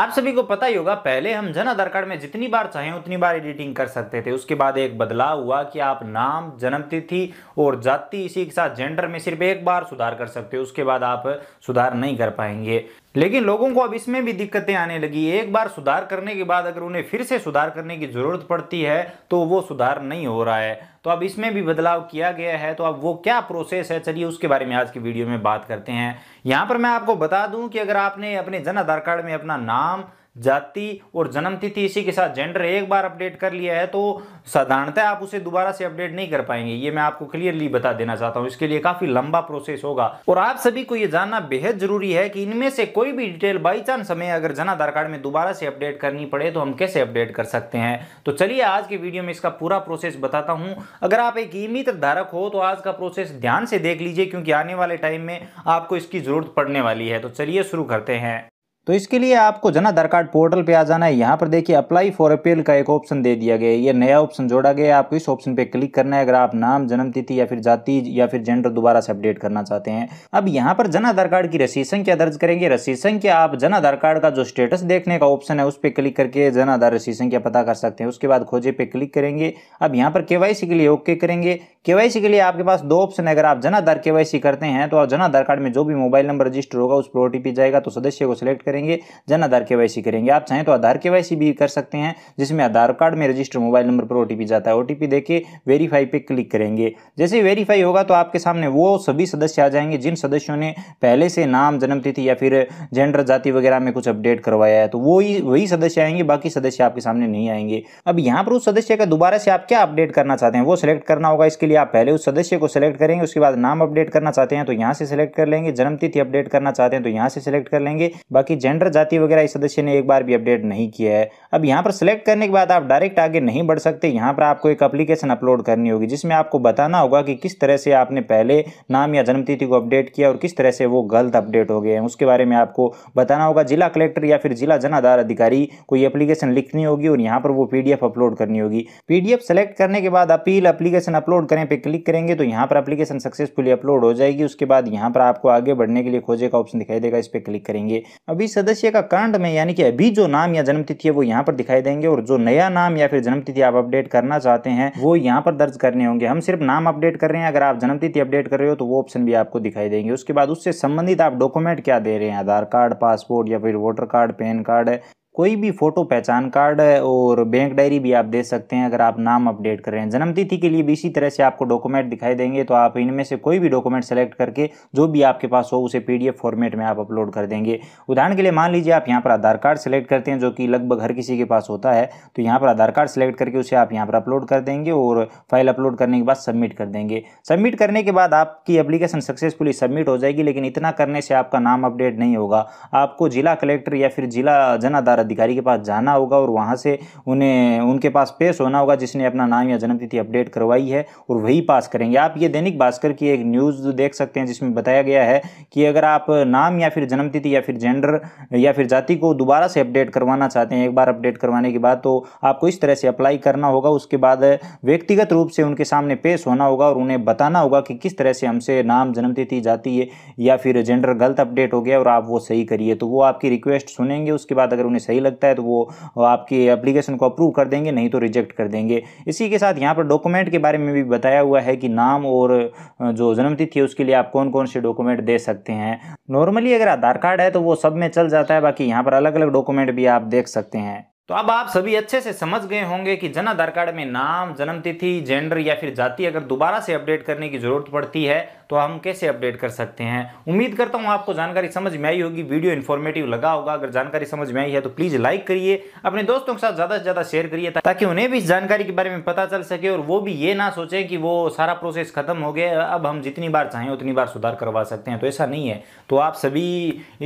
आप सभी को पता ही होगा पहले हम जन आधार कार्ड में जितनी बार चाहें उतनी बार एडिटिंग कर सकते थे उसके बाद एक बदलाव हुआ कि आप नाम जन्म तिथि और जाति इसी के साथ जेंडर में सिर्फ एक बार सुधार कर सकते हो उसके बाद आप सुधार नहीं कर पाएंगे लेकिन लोगों को अब इसमें भी दिक्कतें आने लगी एक बार सुधार करने के बाद अगर उन्हें फिर से सुधार करने की ज़रूरत पड़ती है तो वो सुधार नहीं हो रहा है तो अब इसमें भी बदलाव किया गया है तो अब वो क्या प्रोसेस है चलिए उसके बारे में आज की वीडियो में बात करते हैं यहाँ पर मैं आपको बता दूँ कि अगर आपने अपने जन आधार कार्ड में अपना नाम जाति और जन्म तिथि इसी के साथ जेंडर एक बार अपडेट कर लिया है तो साधारणतः आप उसे दोबारा से अपडेट नहीं कर पाएंगे ये मैं आपको क्लियरली बता देना चाहता हूँ इसके लिए काफी लंबा प्रोसेस होगा और आप सभी को ये जानना बेहद जरूरी है कि इनमें से कोई भी डिटेल बाई चांस हमें अगर जन आधार कार्ड में दोबारा से अपडेट करनी पड़े तो हम कैसे अपडेट कर सकते हैं तो चलिए आज के वीडियो में इसका पूरा प्रोसेस बताता हूँ अगर आप एक ई मित्र धारक हो तो आज का प्रोसेस ध्यान से देख लीजिए क्योंकि आने वाले टाइम में आपको इसकी जरूरत पड़ने वाली है तो चलिए शुरू करते हैं तो इसके लिए आपको जना आधार कार्ड पोर्टल पे आ जाना है यहाँ पर देखिए अप्लाई फॉर अपील का एक ऑप्शन दे दिया गया है ये नया ऑप्शन जोड़ा गया है आपको इस ऑप्शन पे क्लिक करना है अगर आप नाम जन्म तिथि या फिर जाति या फिर जेंडर दोबारा से अपडेट करना चाहते हैं अब यहाँ पर जन आधार कार्ड की रसीद संख्या दर्ज करेंगे रसीद संख्या आप जन आधार कार्ड का जो स्टेटस देखने का ऑप्शन है उस पर क्लिक करके जन आधार रसीद संख्या पता कर सकते हैं उसके बाद खोजे पे क्लिक करेंगे अब यहाँ पर केवाईसी के लिए ओके करेंगे केवाईसी के लिए आपके पास दो ऑप्शन है अगर आप जन आधार केवाईसी करते हैं तो जन आधार कार्ड में जो भी मोबाइल नंबर रजिस्टर होगा उस पर ओटीपी जाएगा तो सदस्य को सिलेक्ट करेंगे जन आधार के वाई करेंगे आप चाहें तो आधार के वाई भी कर सकते हैं जिसमें आधार कार्ड में रजिस्टर मोबाइल नंबर पर ओ जाता है ओ टी वेरीफाई पर क्लिक करेंगे जैसे वेरीफाई होगा तो आपके सामने वो सभी सदस्य आ जाएंगे जिन सदस्यों ने पहले से नाम जन्मतिथि या फिर जेंडर जाति वगैरह में कुछ अपडेट करवाया है तो वो वही सदस्य आएंगे बाकी सदस्य आपके सामने नहीं आएंगे अब यहाँ पर उस सदस्य का दोबारा से आप क्या अपडेट करना चाहते हैं वो सिलेक्ट करना होगा इसके लिए आप पहले उस सदस्य को सिलेक्ट करेंगे उसके बाद नाम अपडेट करना चाहते हैं तो यहाँ से सिलेक्ट कर लेंगे जन्मतिथि अपडेट करना चाहते हैं तो यहाँ से सिलेक्ट कर लेंगे बाकी जेंडर जाति वगैरह इस सदस्य ने एक बार भी अपडेट नहीं किया है अब यहाँ पर सिलेक्ट करने के बाद आप डायरेक्ट आगे नहीं बढ़ सकते यहाँ पर आपको एक अप्लीकेशन अपलोड करनी होगी जिसमें आपको बताना होगा कि किस तरह से आपने पहले नाम या जन्मतिथि को अपडेट किया और किस तरह से वो गलत अपडेट हो गए हैं उसके बारे में आपको बताना होगा जिला कलेक्टर या फिर जिला जन आधार अधिकारी को ये अप्लीकेशन लिखनी होगी और यहाँ पर वो पीडीएफ अपलोड करनी होगी पीडीएफ सेलेक्ट करने के बाद अपील अप्लीकेशन अपलोड करें पे क्लिक करेंगे तो यहाँ पर अप्लीकेशन सक्सेसफुली अपलोड हो जाएगी उसके बाद यहाँ पर आपको आगे बढ़ने के लिए खोजे का ऑप्शन दिखाई देगा इस पर क्लिक करेंगे अब इस सदस्य का करंट में यानी कि अभी जो नाम या जन्म तिथि है वो यहाँ पर दिखाई देंगे और जो नया नाम या फिर जन्म तिथि आप अपडेट करना चाहते हैं वो यहाँ पर दर्ज करने होंगे हम सिर्फ नाम अपडेट कर रहे हैं अगर आप जन्म तिथि अपडेट कर रहे हो तो वो ऑप्शन भी आपको दिखाई देंगे उसके बाद उससे संबंधित आप डॉक्यूमेंट क्या दे रहे हैं आधार कार्ड पासपोर्ट या फिर वोटर कार्ड पैन कार्ड कोई भी फ़ोटो पहचान कार्ड और बैंक डायरी भी आप दे सकते हैं अगर आप नाम अपडेट कर रहे हैं जन्मतिथि के लिए भी इसी तरह से आपको डॉक्यूमेंट दिखाई देंगे तो आप इनमें से कोई भी डॉक्यूमेंट सेलेक्ट करके जो भी आपके पास हो उसे पीडीएफ फॉर्मेट में आप अपलोड कर देंगे उदाहरण के लिए मान लीजिए आप यहाँ पर आधार कार्ड सेलेक्ट करते हैं जो कि लगभग हर किसी के पास होता है तो यहाँ पर आधार कार्ड सेलेक्ट करके उसे आप यहाँ पर अपलोड कर देंगे और फाइल अपलोड करने के बाद सबमिट कर देंगे सबमिट करने के बाद आपकी अप्लीकेशन सक्सेसफुली सबमिट हो जाएगी लेकिन इतना करने से आपका नाम अपडेट नहीं होगा आपको जिला कलेक्टर या फिर जिला जन आधार अधिकारी के पास जाना होगा और वहाँ से उन्हें उनके पास पेश होना होगा जिसने अपना नाम या जन्मतिथि अपडेट करवाई है और वही पास करेंगे आप ये दैनिक भास्कर की एक न्यूज़ देख सकते हैं जिसमें बताया गया है कि अगर आप नाम या फिर जन्मतिथि या फिर जेंडर या फिर जाति को दोबारा से अपडेट करवाना चाहते हैं एक बार अपडेट करवाने के बाद तो आपको इस तरह से अप्लाई करना होगा उसके बाद व्यक्तिगत रूप से उनके सामने पेश होना होगा और उन्हें बताना होगा कि किस तरह से हमसे नाम जन्मतिथि जाति या फिर जेंडर गलत अपडेट हो गया और आप वो सही करिए तो वो आपकी रिक्वेस्ट सुनेंगे उसके बाद अगर उन्हें सही सही लगता है तो वो आपकी एप्लीकेशन को अप्रूव कर देंगे नहीं तो रिजेक्ट कर देंगे इसी के साथ यहाँ पर डॉक्यूमेंट के बारे में भी बताया हुआ है कि नाम और जो जन्मतिथि है उसके लिए आप कौन कौन से डॉक्यूमेंट दे सकते हैं नॉर्मली अगर आधार कार्ड है तो वो सब में चल जाता है बाकी यहाँ पर अलग अलग डॉक्यूमेंट भी आप देख सकते हैं तो अब आप सभी अच्छे से समझ गए होंगे कि जन आधार कार्ड में नाम जन्मतिथि जेंडर या फिर जाति अगर दोबारा से अपडेट करने की जरूरत पड़ती है तो हम कैसे अपडेट कर सकते हैं उम्मीद करता हूँ आपको जानकारी समझ में आई होगी वीडियो इन्फॉर्मेटिव लगा होगा अगर जानकारी समझ में आई है तो प्लीज़ लाइक करिए अपने दोस्तों के साथ ज़्यादा से ज़्यादा शेयर करिए ताकि उन्हें भी इस जानकारी के बारे में पता चल सके और वो भी ये ना सोचे कि वो सारा प्रोसेस खत्म हो गया अब हम जितनी बार चाहें उतनी बार सुधार करवा सकते हैं तो ऐसा नहीं है तो आप सभी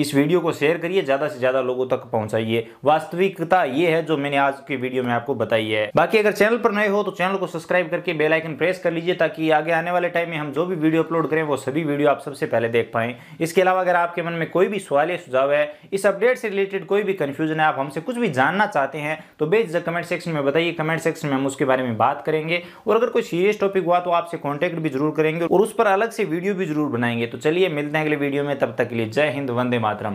इस वीडियो को शेयर करिए ज़्यादा से ज़्यादा लोगों तक पहुंचाइए वास्तविकता ये है जो मैंने आज के वीडियो में आपको बताई है बाकी अगर चैनल पर नए हो तो चैनल को सब्सक्राइब करके बेलाइकन प्रेस कर लीजिए ताकि आगे आने वाले टाइम में हम जो भी वीडियो अपलोड रहे हैं वो सभी वीडियो आप सबसे पहले देख पाएं इसके अलावा अगर आपके मन में कोई भी सवाल या सुझाव है इस अपडेट से रिलेटेड कोई भी कन्फ्यूजन है आप हमसे कुछ भी जानना चाहते हैं तो बेच कमेंट सेक्शन में बताइए कमेंट सेक्शन में हम उसके बारे में बात करेंगे और अगर कोई सीरियस टॉपिक हुआ तो आपसे कॉन्टैक्ट भी जरूर करेंगे और उस पर अलग से वीडियो भी जरूर बनाएंगे तो चलिए मिलते हैं अगले वीडियो में तब तक के लिए जय हिंद वंदे मातरम